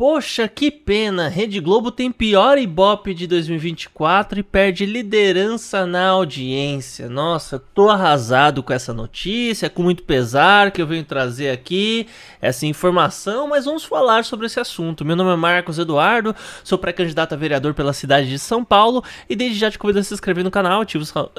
Poxa, que pena! Rede Globo tem pior ibope de 2024 e perde liderança na audiência. Nossa, tô arrasado com essa notícia, é com muito pesar que eu venho trazer aqui essa informação, mas vamos falar sobre esse assunto. Meu nome é Marcos Eduardo, sou pré-candidato a vereador pela cidade de São Paulo e desde já te convido a se inscrever no canal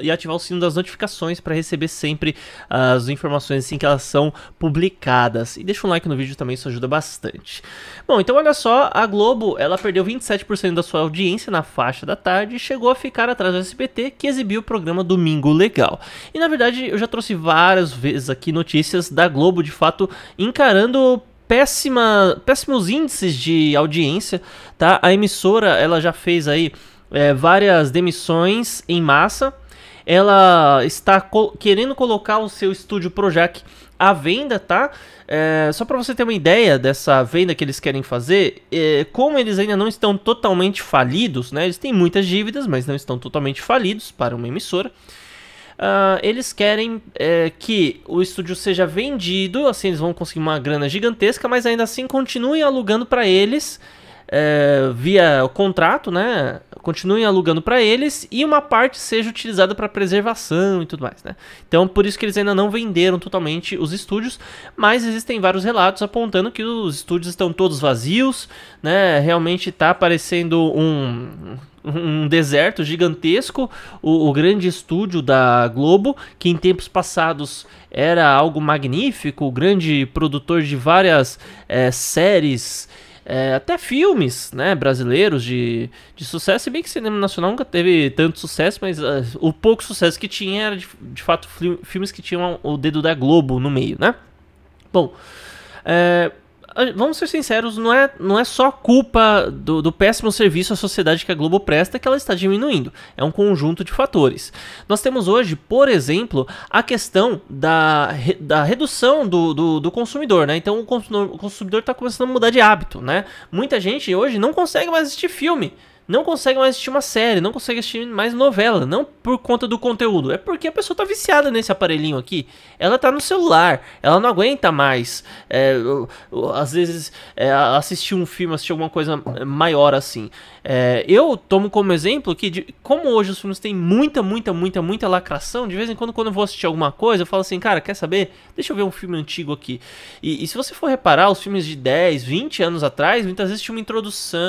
e ativar o sino das notificações para receber sempre as informações assim que elas são publicadas. E deixa um like no vídeo também, isso ajuda bastante. Bom, então olha Olha só, a Globo ela perdeu 27% da sua audiência na faixa da tarde e chegou a ficar atrás do SBT, que exibiu o programa Domingo Legal. E na verdade, eu já trouxe várias vezes aqui notícias da Globo, de fato, encarando péssima, péssimos índices de audiência, tá? A emissora ela já fez aí é, várias demissões em massa. Ela está co querendo colocar o seu estúdio Projac a venda, tá? É, só para você ter uma ideia dessa venda que eles querem fazer, é, como eles ainda não estão totalmente falidos, né? Eles têm muitas dívidas, mas não estão totalmente falidos para uma emissora. Uh, eles querem é, que o estúdio seja vendido, assim eles vão conseguir uma grana gigantesca, mas ainda assim continuem alugando para eles é, via o contrato, né, continuem alugando para eles e uma parte seja utilizada para preservação e tudo mais, né? Então, por isso que eles ainda não venderam totalmente os estúdios, mas existem vários relatos apontando que os estúdios estão todos vazios, né? Realmente está parecendo um um deserto gigantesco, o, o, grande estúdio da Globo, que em tempos passados era algo magnífico, grande produtor de várias é, séries é, até filmes né, brasileiros de, de sucesso, se bem que o cinema nacional nunca teve tanto sucesso, mas uh, o pouco sucesso que tinha era de, de fato filmes que tinham o dedo da Globo no meio, né? Bom, é, vamos ser sinceros, não é, não é só culpa do, do, péssimo serviço à sociedade que a Globo presta que ela está diminuindo. É um conjunto de fatores. Nós temos hoje, por exemplo, a questão da, da redução do, do, do consumidor, né? Então o consumidor está começando a mudar de hábito, né? Muita gente hoje não consegue mais assistir filme não consegue mais assistir uma série, não consegue assistir mais novela, não por conta do conteúdo, é porque a pessoa tá viciada nesse aparelhinho aqui. Ela tá no celular, ela não aguenta mais. É, às vezes é, assistir um filme, assistir alguma coisa é, maior assim. É, eu tomo como exemplo que, de, como hoje os filmes têm muita, muita, muita, muita lacração, de vez em quando, quando eu vou assistir alguma coisa, eu falo assim, cara, quer saber? Deixa eu ver um filme antigo aqui. E, e se você for reparar, os filmes de 10, 20 anos atrás, muitas vezes tinha uma introdução.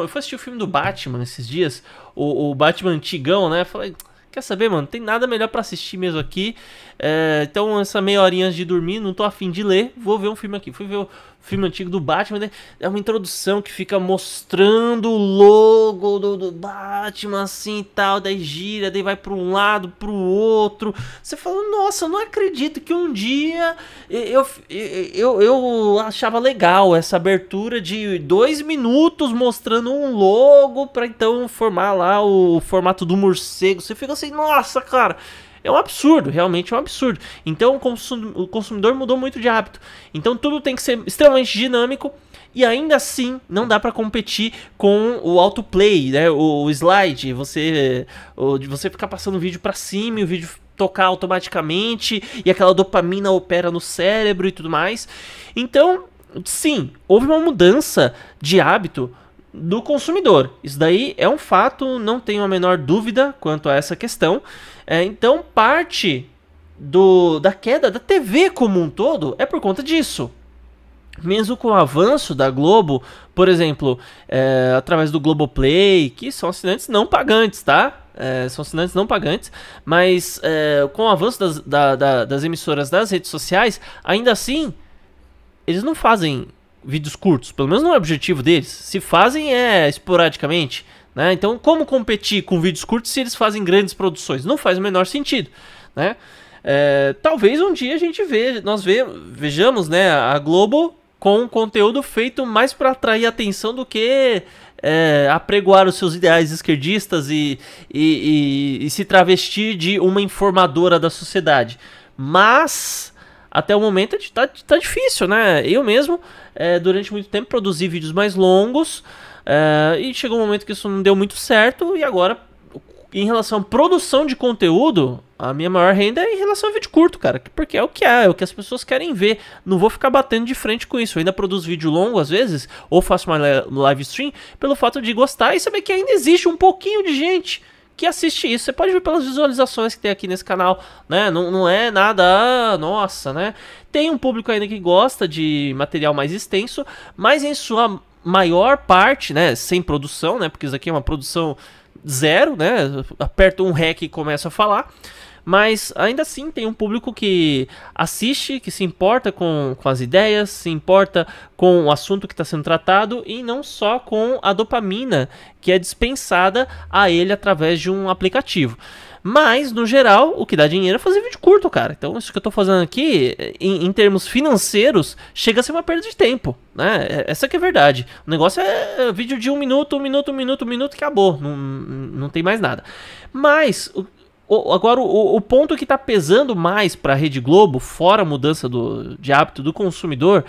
Eu fui assistir o filme do Bar Batman esses dias, o, o Batman antigão, né? Falei, quer saber, mano, tem nada melhor para assistir mesmo aqui. É, então, essa meia horinha de dormir, não tô afim de ler, vou ver um filme aqui. Fui ver o filme antigo do Batman, né? é uma introdução que fica mostrando o logo do, do Batman, assim e tal, daí gira, daí vai para um lado, para o outro. Você fala, nossa, não acredito que um dia eu, eu, eu, eu achava legal essa abertura de dois minutos mostrando um logo para então formar lá o formato do morcego. Você fica assim, nossa, cara. É um absurdo, realmente é um absurdo. Então o, consum o consumidor mudou muito de hábito. Então tudo tem que ser extremamente dinâmico e ainda assim não dá para competir com o autoplay, né? O, slide, você o, de você ficar passando o vídeo para cima e o vídeo tocar automaticamente e aquela dopamina opera no cérebro e tudo mais. Então, sim, houve uma mudança de hábito do consumidor. Isso daí é um fato, não tenho a menor dúvida quanto a essa questão. É, então, parte do, da queda da TV como um todo é por conta disso. Mesmo com o avanço da Globo, por exemplo, é, através do Globoplay, que são assinantes não pagantes, tá? É, são assinantes não pagantes, mas é, com o avanço das, da, da, das emissoras das redes sociais, ainda assim, eles não fazem vídeos curtos. Pelo menos não é o objetivo deles. Se fazem é esporadicamente. Né? Então, como competir com vídeos curtos se eles fazem grandes produções? Não faz o menor sentido. Né? É, talvez um dia a gente veja, nós ve, vejamos né, a Globo com conteúdo feito mais para atrair atenção do que é, apregoar os seus ideais esquerdistas e, e, e, e se travestir de uma informadora da sociedade. Mas até o momento tá, tá difícil, né? Eu mesmo, é, durante muito tempo, produzi vídeos mais longos é, e chegou um momento que isso não deu muito certo e agora, em relação à produção de conteúdo, a minha maior renda é em relação a vídeo curto, cara, porque é o que é, é o que as pessoas querem ver. Não vou ficar batendo de frente com isso. Eu ainda produzo vídeo longo às vezes ou faço uma live stream pelo fato de gostar e saber que ainda existe um pouquinho de gente que assiste isso. Você pode ver pelas visualizações que tem aqui nesse canal, né? Não, não é nada, ah, nossa, né? Tem um público ainda que gosta de material mais extenso, mas em sua maior parte, né, sem produção, né? Porque isso aqui é uma produção zero, né? Aperta um rec e começa a falar. Mas ainda assim tem um público que assiste, que se importa com, com as ideias, se importa com o assunto que está sendo tratado e não só com a dopamina que é dispensada a ele através de um aplicativo. Mas, no geral, o que dá dinheiro é fazer vídeo curto, cara. Então, isso que eu tô fazendo aqui, em, em termos financeiros, chega a ser uma perda de tempo, né? É, essa que é a verdade. O negócio é, é vídeo de um minuto, um minuto, um minuto, um minuto, acabou. Não, não tem mais nada. Mas, o o, agora, o, o, ponto que está pesando mais para a Rede Globo, fora a mudança do, de hábito do consumidor,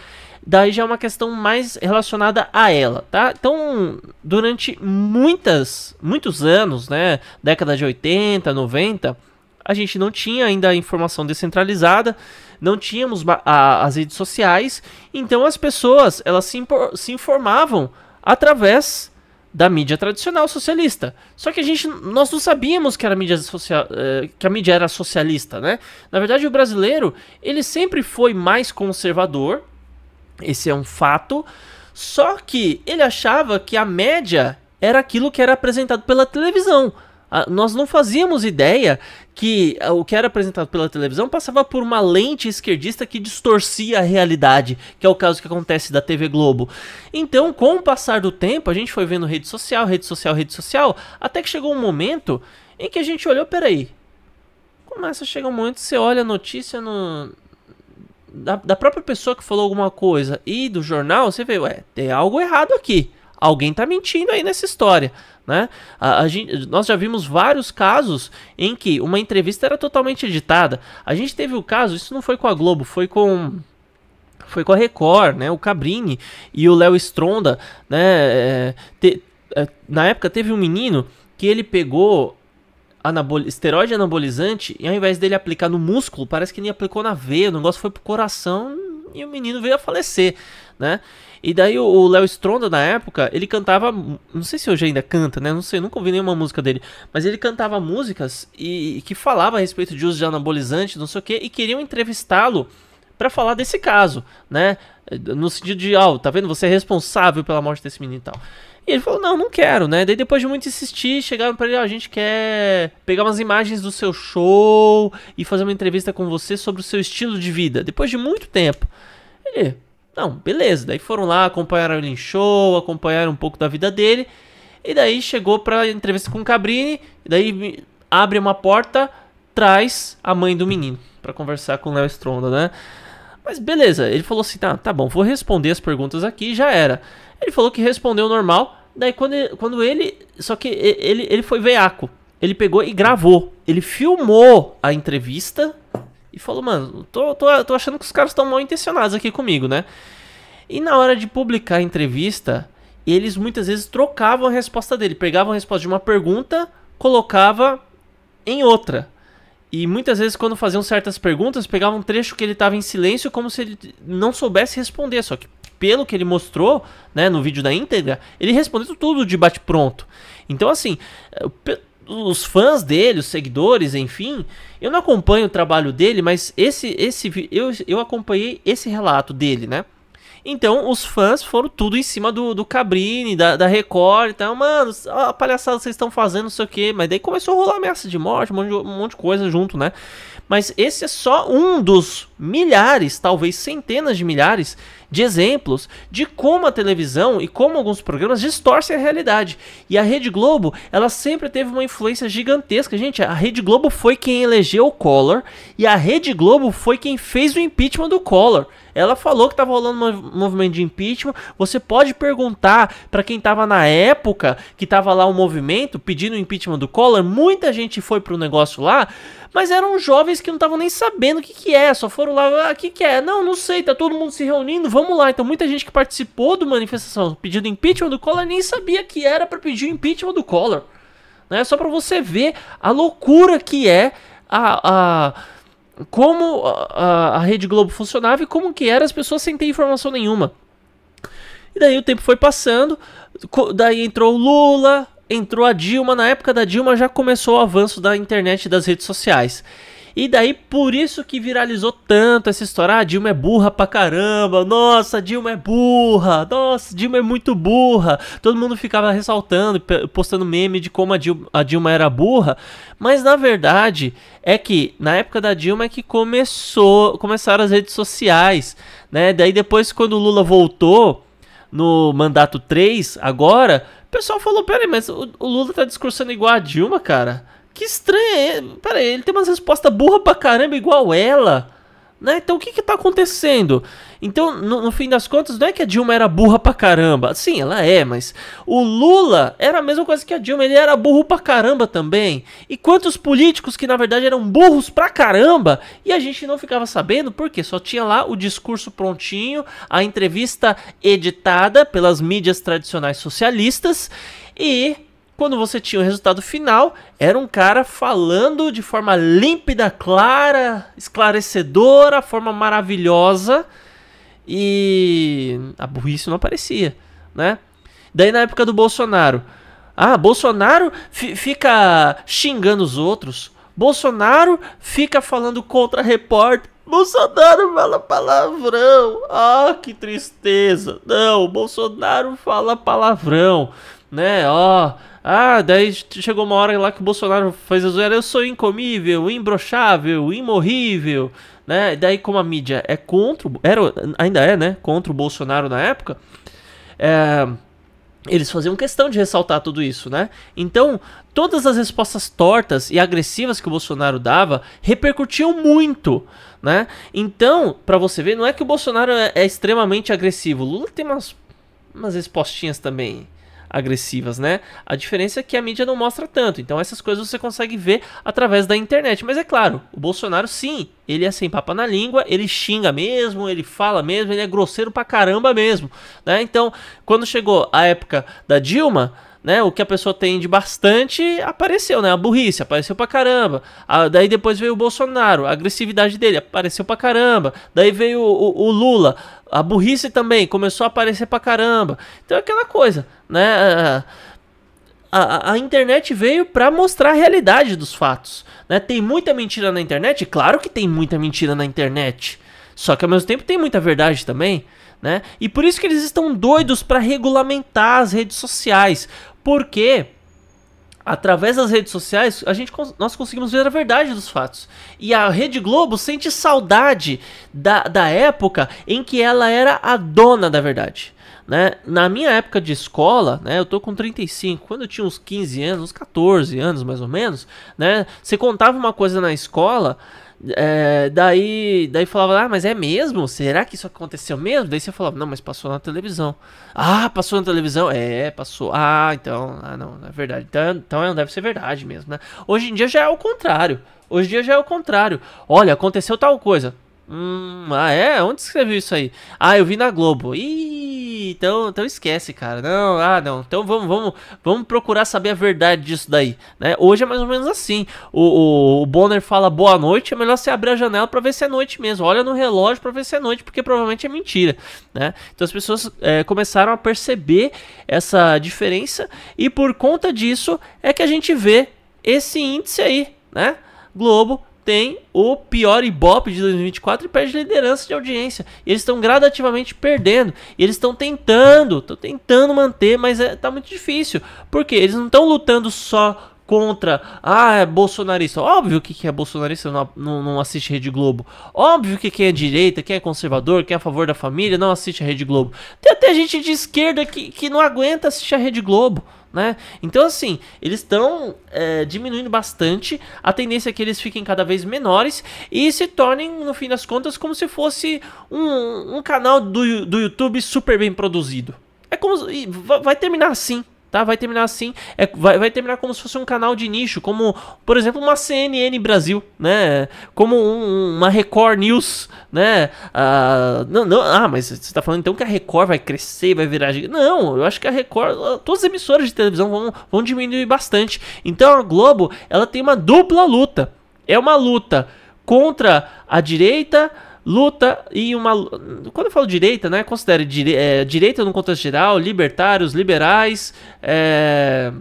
daí já é uma questão mais relacionada a ela, tá? Então, durante muitas, muitos anos, né, década de 80, 90, a gente não tinha ainda a informação descentralizada, não tínhamos a, as redes sociais, então as pessoas, elas se, se informavam através da mídia tradicional socialista. Só que a gente, nós não sabíamos que, era mídia social, eh, que a mídia era socialista, né? Na verdade, o brasileiro, ele sempre foi mais conservador, esse é um fato, só que ele achava que a média era aquilo que era apresentado pela televisão nós não fazíamos ideia que eh, o que era apresentado pela televisão passava por uma lente esquerdista que distorcia a realidade, que é o caso que acontece da TV Globo. Então, com o passar do tempo, a gente foi vendo rede social, rede social, rede social, até que chegou um momento em que a gente olhou, peraí, começa a chegar um momento você olha a notícia no, da, da própria pessoa que falou alguma coisa e do jornal, você vê, ué, tem algo errado aqui alguém está mentindo aí nessa história. Né? A, a gente, nós já vimos vários casos em que uma entrevista era totalmente editada. A gente teve o caso, isso não foi com a Globo, foi com foi com a Record, né? O Cabrini e o Léo Stronda, né? É, te, é, na época teve um menino que ele pegou anabol esteroide anabolizante e ao invés dele aplicar no músculo, parece que ele aplicou na veia, o negócio foi pro coração, e o menino veio a falecer, né? E daí o Léo Stronda, na época, ele cantava. Não sei se hoje ainda canta, né? Não sei, nunca ouvi nenhuma música dele. Mas ele cantava músicas e que falava a respeito de uso de anabolizante, não sei o que, e queriam entrevistá-lo para falar desse caso, né? No sentido de, ó, oh, tá vendo? Você é responsável pela morte desse menino e tal. E ele falou, não, não quero, né? Daí depois de muito insistir, chegaram para ele, ó, oh, a gente quer pegar umas imagens do seu show e fazer uma entrevista com você sobre o seu estilo de vida. Depois de muito tempo. Ele, não, beleza. Daí foram lá, acompanharam ele em show, acompanharam um pouco da vida dele. E daí chegou pra entrevista com o Cabrini. daí abre uma porta, traz a mãe do menino para conversar com o Léo Stronda, né? Mas beleza, ele falou assim: tá, tá bom, vou responder as perguntas aqui já era. Ele falou que respondeu normal. Daí quando ele, quando ele só que ele, ele foi veiaco. Ele pegou e gravou. Ele filmou a entrevista e falou, mano, tô, tô, tô achando que os caras estão mal intencionados aqui comigo, né? E na hora de publicar a entrevista, eles muitas vezes trocavam a resposta dele. Pegavam a resposta de uma pergunta, colocava em outra. E muitas vezes, quando faziam certas perguntas, pegavam um trecho que ele estava em silêncio, como se ele não soubesse responder. Só que pelo que ele mostrou, né, no vídeo da íntegra, ele respondeu tudo de bate-pronto. Então, assim, eh, os fãs dele, os seguidores, enfim, eu não acompanho o trabalho dele, mas esse, esse eu, eu acompanhei esse relato dele, né? Então, os fãs foram tudo em cima do, do Cabrini, da, da Record e então, tal. Mano, a palhaçada vocês estão fazendo, não sei o que. Mas daí começou a rolar ameaça de morte, um monte de, um monte de coisa junto, né? Mas esse é só um dos milhares, talvez centenas de milhares de exemplos de como a televisão e como alguns programas distorcem a realidade. E a Rede Globo, ela sempre teve uma influência gigantesca. Gente, a Rede Globo foi quem elegeu o Collor e a Rede Globo foi quem fez o impeachment do Collor. Ela falou que estava rolando um movimento de impeachment. Você pode perguntar para quem estava na época que estava lá o movimento pedindo o impeachment do Collor. Muita gente foi para o negócio lá, mas eram jovens que não estavam nem sabendo o que, que é, só foram lá, ah, o ah, que, que é? Não, não sei, tá todo mundo se reunindo, vamos lá. Então muita gente que participou do manifestação pedindo impeachment do Collor nem sabia que era para pedir impeachment do Collor. Né? Só para você ver a loucura que é a, a como a, a, a Rede Globo funcionava e como que era as pessoas sem ter informação nenhuma. E daí o tempo foi passando, daí entrou o Lula, entrou a Dilma, na época da Dilma já começou o avanço da internet e das redes sociais. E daí por isso que viralizou tanto essa história, ah, Dilma é burra pra caramba, nossa, Dilma é burra, nossa, Dilma é muito burra. Todo mundo ficava ressaltando, postando meme de como a Dilma, a Dilma era burra, mas na verdade é que na época da Dilma é que começou, começaram as redes sociais, né? Daí depois quando o Lula voltou no mandato 3, agora o pessoal falou, peraí, mas o, o Lula tá discursando igual a Dilma, cara? Que estranho é. Peraí, ele tem umas respostas burra pra caramba igual ela. Né? Então o que está acontecendo? Então, no, no, fim das contas, não é que a Dilma era burra pra caramba. Sim, ela é, mas o Lula era a mesma coisa que a Dilma, ele era burro pra caramba também. E quantos políticos que na verdade eram burros pra caramba e a gente não ficava sabendo porque só tinha lá o discurso prontinho, a entrevista editada pelas mídias tradicionais socialistas e quando você tinha o resultado final, era um cara falando de forma límpida, clara, esclarecedora, forma maravilhosa e a burrice não aparecia, né? Daí na época do Bolsonaro, ah, Bolsonaro fica xingando os outros, Bolsonaro fica falando contra repórter, Bolsonaro fala palavrão, ah, que tristeza, não, Bolsonaro fala palavrão, né, ó... Oh, ah, daí chegou uma hora lá que o Bolsonaro fez a zoeira, eu sou incomível, imbrochável, imorrível, né? Daí como a mídia é contra, era, ainda é, né? Contra o Bolsonaro na época, é, eles faziam questão de ressaltar tudo isso, né? Então, todas as respostas tortas e agressivas que o Bolsonaro dava repercutiam muito, né? Então, para você ver, não é que o Bolsonaro é, é extremamente agressivo, o Lula tem umas, umas respostinhas também agressivas, né? A diferença é que a mídia não mostra tanto, então essas coisas você consegue ver através da internet. Mas é claro, o Bolsonaro sim, ele é sem papo na língua, ele xinga mesmo, ele fala mesmo, ele é grosseiro pra caramba mesmo, né? Então, quando chegou a época da Dilma, né, o que a pessoa tem de bastante apareceu, né? A burrice apareceu pra caramba. A, daí depois veio o Bolsonaro, a agressividade dele apareceu pra caramba. Daí veio o, o, o Lula, a burrice também começou a aparecer pra caramba. Então é aquela coisa, né? A, a, a, internet veio para mostrar a realidade dos fatos. Né? Tem muita mentira na internet? Claro que tem muita mentira na internet. Só que ao mesmo tempo tem muita verdade também, né? E por isso que eles estão doidos para regulamentar as redes sociais, porque através das redes sociais, a gente, nós conseguimos ver a verdade dos fatos. E a Rede Globo sente saudade da, da época em que ela era a dona da verdade. Né? Na minha época de escola, né, eu tô com 35, quando eu tinha uns 15 anos, uns 14 anos mais ou menos, né, você contava uma coisa na escola, é, daí, daí falava, ah, mas é mesmo? Será que isso aconteceu mesmo? Daí você falava, não, mas passou na televisão. Ah, passou na televisão? É, passou. Ah, então, ah, não, não é verdade. Então, então não deve ser verdade mesmo, né? Hoje em dia já é o contrário. Hoje em dia já é o contrário. Olha, aconteceu tal coisa. Hum, ah é? Onde você viu isso aí? Ah, eu vi na Globo. Ih, então, então esquece, cara. Não, ah, não. Então vamos, vamos, vamos procurar saber a verdade disso daí, né? Hoje é mais ou menos assim. O, o, o Bonner fala boa noite, é melhor você abrir a janela para ver se é noite mesmo. Olha no relógio para ver se é noite, porque provavelmente é mentira, né? Então as pessoas é, começaram a perceber essa diferença e por conta disso é que a gente vê esse índice aí, né? Globo tem o pior Ibope de 2024 e perde liderança de audiência. eles estão gradativamente perdendo. E eles estão tentando, estão tentando manter, mas está é, muito difícil. Porque eles não estão lutando só contra, ah, é bolsonarista. Óbvio que quem é bolsonarista não, não, assiste Rede Globo. Óbvio que quem é direita, quem é conservador, quem é a favor da família, não assiste a Rede Globo. Tem até gente de esquerda que, que não aguenta assistir a Rede Globo. Né? Então, assim, eles estão é, diminuindo bastante. A tendência é que eles fiquem cada vez menores e se tornem, no fim das contas, como se fosse um, um canal do, do YouTube super bem produzido. É como. Vai terminar assim, tá? Vai terminar assim, é, vai, vai terminar como se fosse um canal de nicho, como, por exemplo, uma CNN Brasil, né? Como um, uma Record News, né? Ah, não, não, ah, mas você está falando então que a Record vai crescer, vai virar... Não, eu acho que a Record, ah, todas as emissoras de televisão vão, vão diminuir bastante. Então a Globo, ela tem uma dupla luta. É uma luta contra a direita, luta e uma. Quando eu falo direita, né? Considere dire, é, direita no contexto geral, libertários, liberais, é,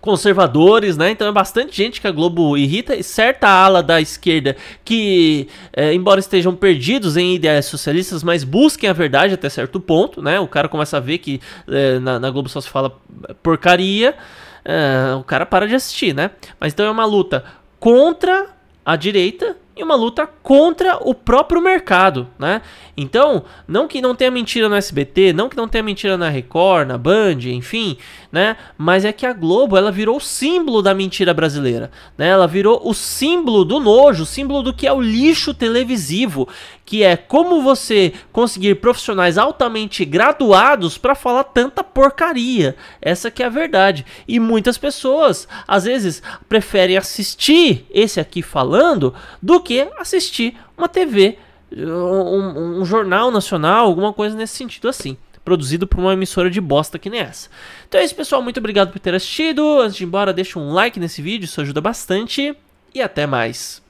conservadores, né? Então é bastante gente que a Globo irrita e certa ala da esquerda que, é, embora estejam perdidos em ideias socialistas, mas busquem a verdade até certo ponto, né? O cara começa a ver que é, na, na Globo só se fala porcaria. É, o cara para de assistir, né? Mas então é uma luta contra a direita uma luta contra o próprio mercado, né? Então, não que não tenha mentira no SBT, não que não tenha mentira na Record, na Band, enfim, né? Mas é que a Globo, ela virou o símbolo da mentira brasileira, né? Ela virou o símbolo do nojo, o símbolo do que é o lixo televisivo, que é como você conseguir profissionais altamente graduados para falar tanta porcaria. Essa que é a verdade. E muitas pessoas, às vezes, preferem assistir esse aqui falando do que que assistir uma TV, um, um jornal nacional, alguma coisa nesse sentido assim produzido por uma emissora de bosta que nem essa. Então é isso, pessoal. Muito obrigado por ter assistido. Antes de ir embora, deixa um like nesse vídeo, isso ajuda bastante. E até mais.